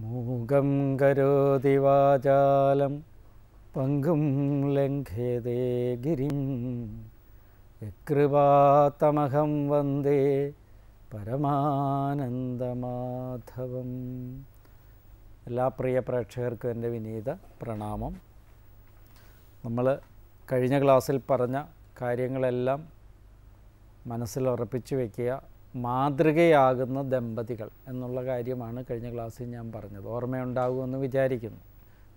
മൂകം കരോതി വാചാലം പങ്കും ലംഘ്യതേ ഗിരിം യകൃപാത്തമഹം വന്ദേ പരമാനന്ദമാധവം എല്ലാ പ്രിയ പ്രേക്ഷകർക്കും എൻ്റെ വിനീത പ്രണാമം നമ്മൾ കഴിഞ്ഞ ക്ലാസ്സിൽ പറഞ്ഞ കാര്യങ്ങളെല്ലാം മനസ്സിൽ ഉറപ്പിച്ചു വയ്ക്കുക മാതൃകയാകുന്ന ദമ്പതികൾ എന്നുള്ള കാര്യമാണ് കഴിഞ്ഞ ക്ലാസ്സിൽ ഞാൻ പറഞ്ഞത് ഓർമ്മയുണ്ടാകുമെന്ന് വിചാരിക്കുന്നു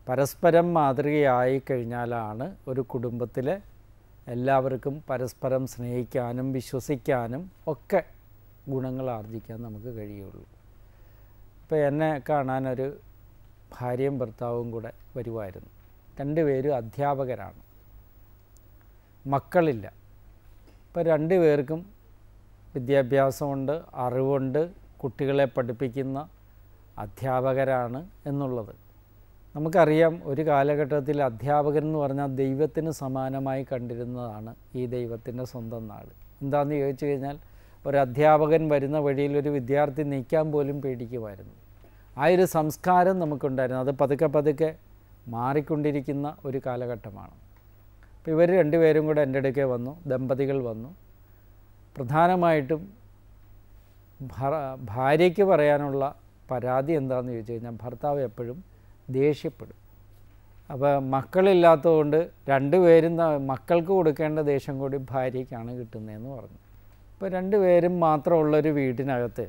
പരസ്പരം മാതൃകയായി കഴിഞ്ഞാലാണ് ഒരു കുടുംബത്തിലെ എല്ലാവർക്കും പരസ്പരം സ്നേഹിക്കാനും വിശ്വസിക്കാനും ഒക്കെ ഗുണങ്ങൾ ആർജിക്കാൻ നമുക്ക് കഴിയുള്ളൂ അപ്പോൾ എന്നെ കാണാനൊരു ഭാര്യയും ഭർത്താവും കൂടെ വരുമായിരുന്നു രണ്ടുപേരും അധ്യാപകരാണ് മക്കളില്ല ഇപ്പോൾ രണ്ടുപേർക്കും വിദ്യാഭ്യാസമുണ്ട് അറിവുണ്ട് കുട്ടികളെ പഠിപ്പിക്കുന്ന അധ്യാപകരാണ് എന്നുള്ളത് നമുക്കറിയാം ഒരു കാലഘട്ടത്തിൽ അധ്യാപകൻ എന്ന് പറഞ്ഞാൽ ദൈവത്തിന് സമാനമായി കണ്ടിരുന്നതാണ് ഈ ദൈവത്തിൻ്റെ സ്വന്തം നാട് എന്താണെന്ന് ചോദിച്ചു കഴിഞ്ഞാൽ ഒരു അധ്യാപകൻ വരുന്ന വഴിയിൽ ഒരു വിദ്യാർത്ഥി നിൽക്കാൻ പോലും പേടിക്കുമായിരുന്നു ആ ഒരു സംസ്കാരം നമുക്കുണ്ടായിരുന്നു അത് പതുക്കെ പതുക്കെ മാറിക്കൊണ്ടിരിക്കുന്ന ഒരു കാലഘട്ടമാണ് അപ്പോൾ ഇവർ രണ്ടുപേരും കൂടെ എൻ്റെ അടുക്കെ വന്നു ദമ്പതികൾ വന്നു പ്രധാനമായിട്ടും ഭാര്യയ്ക്ക് പറയാനുള്ള പരാതി എന്താണെന്ന് ചോദിച്ചു കഴിഞ്ഞാൽ ഭർത്താവ് എപ്പോഴും ദേഷ്യപ്പെടും അപ്പോൾ മക്കളില്ലാത്തതുകൊണ്ട് രണ്ടുപേരും മക്കൾക്ക് കൊടുക്കേണ്ട ദേഷ്യം കൂടി ഭാര്യയ്ക്കാണ് കിട്ടുന്നതെന്ന് പറഞ്ഞു ഇപ്പോൾ രണ്ടുപേരും മാത്രമുള്ളൊരു വീടിനകത്ത്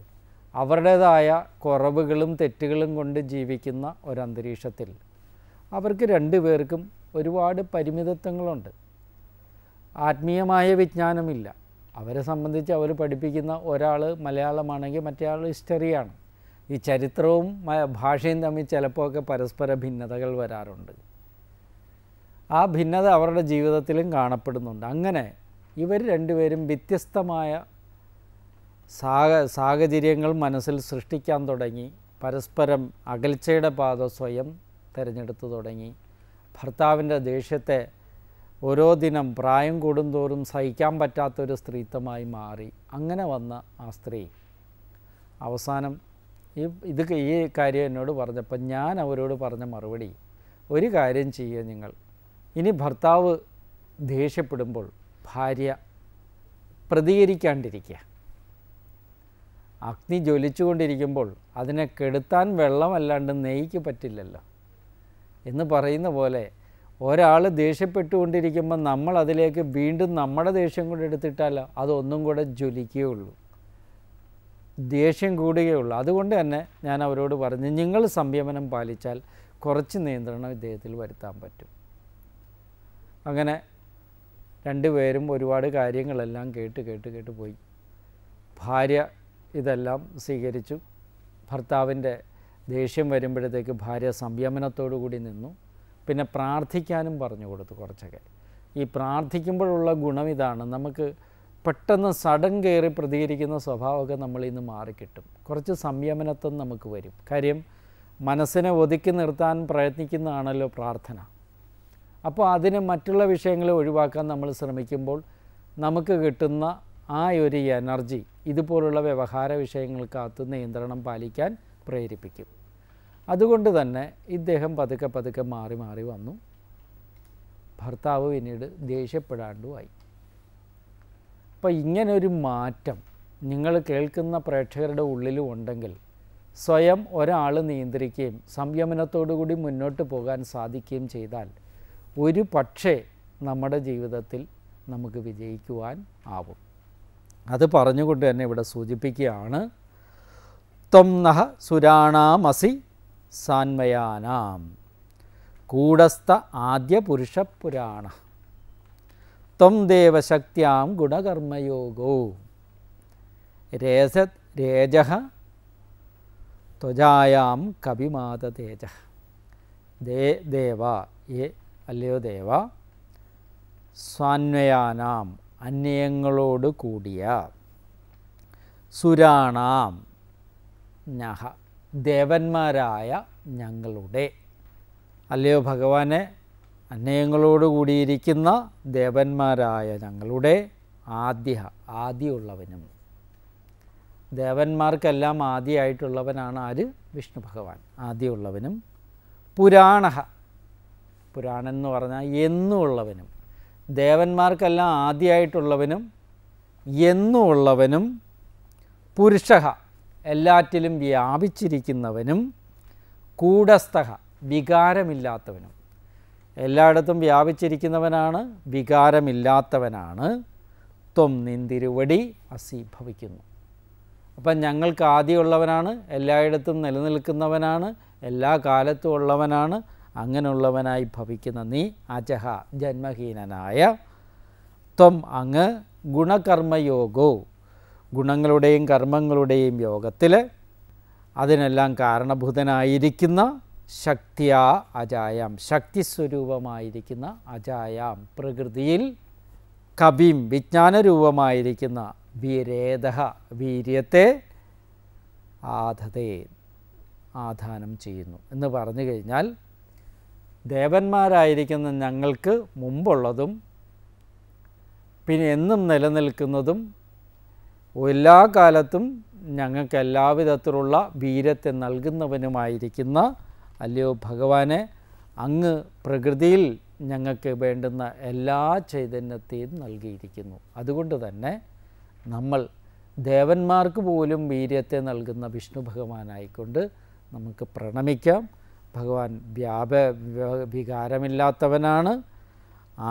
അവരുടേതായ കുറവുകളും തെറ്റുകളും കൊണ്ട് ജീവിക്കുന്ന ഒരന്തരീക്ഷത്തിൽ അവർക്ക് രണ്ടുപേർക്കും ഒരുപാട് പരിമിതത്വങ്ങളുണ്ട് ആത്മീയമായ വിജ്ഞാനമില്ല അവരെ സംബന്ധിച്ച് അവർ പഠിപ്പിക്കുന്ന ഒരാൾ മലയാളമാണെങ്കിൽ മറ്റേ ആൾ ഹിസ്റ്ററിയാണ് ഈ ചരിത്രവും ഭാഷയും തമ്മിൽ ചിലപ്പോഴൊക്കെ പരസ്പര ഭിന്നതകൾ വരാറുണ്ട് ആ ഭിന്നത അവരുടെ ജീവിതത്തിലും കാണപ്പെടുന്നുണ്ട് അങ്ങനെ ഇവർ രണ്ടുപേരും വ്യത്യസ്തമായ സാഹ സാഹചര്യങ്ങൾ മനസ്സിൽ സൃഷ്ടിക്കാൻ തുടങ്ങി പരസ്പരം അകൽച്ചയുടെ പാത സ്വയം തിരഞ്ഞെടുത്തു തുടങ്ങി ഭർത്താവിൻ്റെ ദേഷ്യത്തെ ഓരോ ദിനം പ്രായം കൂടുന്തോറും സഹിക്കാൻ പറ്റാത്തൊരു സ്ത്രീത്വമായി മാറി അങ്ങനെ വന്ന ആ സ്ത്രീ അവസാനം ഈ ഇത് ഈ കാര്യം എന്നോട് പറഞ്ഞപ്പോൾ ഞാൻ അവരോട് പറഞ്ഞ മറുപടി ഒരു കാര്യം ചെയ്യുക നിങ്ങൾ ഇനി ഭർത്താവ് ദേഷ്യപ്പെടുമ്പോൾ ഭാര്യ പ്രതികരിക്കാണ്ടിരിക്കുക അഗ്നി ജ്വലിച്ചുകൊണ്ടിരിക്കുമ്പോൾ അതിനെ കെടുത്താൻ വെള്ളമല്ലാണ്ട് നെയ്ക്ക് പറ്റില്ലല്ലോ എന്ന് പറയുന്ന പോലെ ഒരാൾ ദേഷ്യപ്പെട്ടുകൊണ്ടിരിക്കുമ്പോൾ നമ്മൾ അതിലേക്ക് വീണ്ടും നമ്മുടെ ദേഷ്യം കൂടെ എടുത്തിട്ടാൽ അതൊന്നും കൂടെ ജ്വലിക്കുകയുള്ളൂ ദേഷ്യം കൂടുകയുള്ളൂ അതുകൊണ്ട് തന്നെ ഞാൻ അവരോട് പറഞ്ഞു നിങ്ങൾ സംയമനം പാലിച്ചാൽ കുറച്ച് നിയന്ത്രണം ഇദ്ദേഹത്തിൽ വരുത്താൻ പറ്റും അങ്ങനെ രണ്ടുപേരും ഒരുപാട് കാര്യങ്ങളെല്ലാം കേട്ട് കേട്ട് കേട്ട് പോയി ഭാര്യ ഇതെല്ലാം സ്വീകരിച്ചു ഭർത്താവിൻ്റെ ദേഷ്യം വരുമ്പോഴത്തേക്ക് ഭാര്യ സംയമനത്തോടു കൂടി നിന്നു പിന്നെ പ്രാർത്ഥിക്കാനും പറഞ്ഞു കൊടുത്തു കുറച്ചൊക്കെ ഈ പ്രാർത്ഥിക്കുമ്പോഴുള്ള ഗുണം ഇതാണ് നമുക്ക് പെട്ടെന്ന് സഡൻ കയറി പ്രതികരിക്കുന്ന സ്വഭാവമൊക്കെ നമ്മളിൽ നിന്ന് മാറിക്കിട്ടും കുറച്ച് സംയമനത്വം നമുക്ക് വരും കാര്യം മനസ്സിനെ ഒതുക്കി നിർത്താൻ പ്രയത്നിക്കുന്നതാണല്ലോ പ്രാർത്ഥന അപ്പോൾ അതിന് മറ്റുള്ള വിഷയങ്ങളെ ഒഴിവാക്കാൻ നമ്മൾ ശ്രമിക്കുമ്പോൾ നമുക്ക് കിട്ടുന്ന ആ ഒരു എനർജി ഇതുപോലുള്ള വ്യവഹാര വിഷയങ്ങൾക്കകത്ത് നിയന്ത്രണം പാലിക്കാൻ പ്രേരിപ്പിക്കും അതുകൊണ്ട് തന്നെ ഇദ്ദേഹം പതുക്കെ പതുക്കെ മാറി മാറി വന്നു ഭർത്താവ് പിന്നീട് ദേഷ്യപ്പെടാണ്ടുമായി അപ്പോൾ ഇങ്ങനൊരു മാറ്റം നിങ്ങൾ കേൾക്കുന്ന പ്രേക്ഷകരുടെ ഉള്ളിലും ഉണ്ടെങ്കിൽ സ്വയം ഒരാൾ നിയന്ത്രിക്കുകയും സംയമനത്തോടുകൂടി മുന്നോട്ട് പോകാൻ സാധിക്കുകയും ചെയ്താൽ ഒരു പക്ഷേ നമ്മുടെ ജീവിതത്തിൽ നമുക്ക് വിജയിക്കുവാൻ ആവും അത് പറഞ്ഞുകൊണ്ട് തന്നെ ഇവിടെ സൂചിപ്പിക്കുകയാണ് ത്വം നഹ സുരാണാമസി സാന്മയാനാം കൂടസ്ഥ ആദ്യ പുരാണ ത്വം ദേവശക്തിയാം ഗുണകർമ്മയോഗോ രേസ രേജ ത്വജായാം കവിമാത തേജ ദേ ദേവ ഏ അല്ലയോ ദേവ സ്വാന്വയാനാം അന്യങ്ങളോട് കൂടിയ സുരാണാം നഹ ദേവന്മാരായ ഞങ്ങളുടെ അല്ലയോ ഭഗവാനെ കൂടിയിരിക്കുന്ന ദേവന്മാരായ ഞങ്ങളുടെ ആദ്യ ആദ്യമുള്ളവനും ദേവന്മാർക്കെല്ലാം ആദ്യമായിട്ടുള്ളവനാണ് ആര് വിഷ്ണു ഭഗവാൻ ആദ്യമുള്ളവനും പുരാണ പുരാണൻ എന്ന് പറഞ്ഞാൽ എന്നുമുള്ളവനും ദേവന്മാർക്കെല്ലാം ആദ്യമായിട്ടുള്ളവനും എന്നുമുള്ളവനും പുരുഷ എല്ലാറ്റിലും വ്യാപിച്ചിരിക്കുന്നവനും കൂടസ്ഥഹ വികാരമില്ലാത്തവനും എല്ലായിടത്തും വ്യാപിച്ചിരിക്കുന്നവനാണ് വികാരമില്ലാത്തവനാണ് ത്വം നിന്തിരുവടി അസീഭവിക്കുന്നു അപ്പം ഞങ്ങൾക്ക് ആദ്യമുള്ളവനാണ് എല്ലായിടത്തും നിലനിൽക്കുന്നവനാണ് എല്ലാ കാലത്തും ഉള്ളവനാണ് അങ്ങനെയുള്ളവനായി ഭവിക്കുന്ന നീ അജഹ ജന്മഹീനനായ ത്വം അങ്ങ് ഗുണകർമ്മയോഗോ ഗുണങ്ങളുടെയും കർമ്മങ്ങളുടെയും യോഗത്തിൽ അതിനെല്ലാം കാരണഭൂതനായിരിക്കുന്ന ശക്തിയാ അജായാം ശക്തിസ്വരൂപമായിരിക്കുന്ന അജായാം പ്രകൃതിയിൽ കവിം വിജ്ഞാനരൂപമായിരിക്കുന്ന വീരേത വീര്യത്തെ ആധതേ ആധാനം ചെയ്യുന്നു എന്ന് പറഞ്ഞു കഴിഞ്ഞാൽ ദേവന്മാരായിരിക്കുന്ന ഞങ്ങൾക്ക് മുമ്പുള്ളതും പിന്നെ എന്നും നിലനിൽക്കുന്നതും എല്ലാ കാലത്തും ഞങ്ങൾക്ക് എല്ലാവിധത്തിലുള്ള വീരത്തെ നൽകുന്നവനുമായിരിക്കുന്ന അല്ലയോ ഭഗവാനെ അങ്ങ് പ്രകൃതിയിൽ ഞങ്ങൾക്ക് വേണ്ടുന്ന എല്ലാ ചൈതന്യത്തെയും നൽകിയിരിക്കുന്നു അതുകൊണ്ട് തന്നെ നമ്മൾ ദേവന്മാർക്ക് പോലും വീര്യത്തെ നൽകുന്ന വിഷ്ണു ഭഗവാനായിക്കൊണ്ട് നമുക്ക് പ്രണമിക്കാം ഭഗവാൻ വ്യാപ വികാരമില്ലാത്തവനാണ്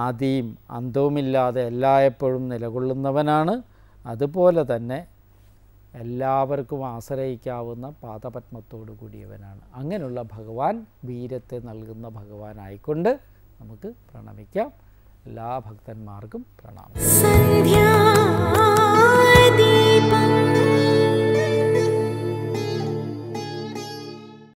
ആദിയും അന്തവുമില്ലാതെ എല്ലായ്പ്പോഴും നിലകൊള്ളുന്നവനാണ് അതുപോലെ തന്നെ എല്ലാവർക്കും ആശ്രയിക്കാവുന്ന പാദപത്മത്തോടു കൂടിയവനാണ് അങ്ങനെയുള്ള ഭഗവാൻ വീരത്തെ നൽകുന്ന ഭഗവാനായിക്കൊണ്ട് നമുക്ക് പ്രണമിക്കാം എല്ലാ ഭക്തന്മാർക്കും പ്രണാമം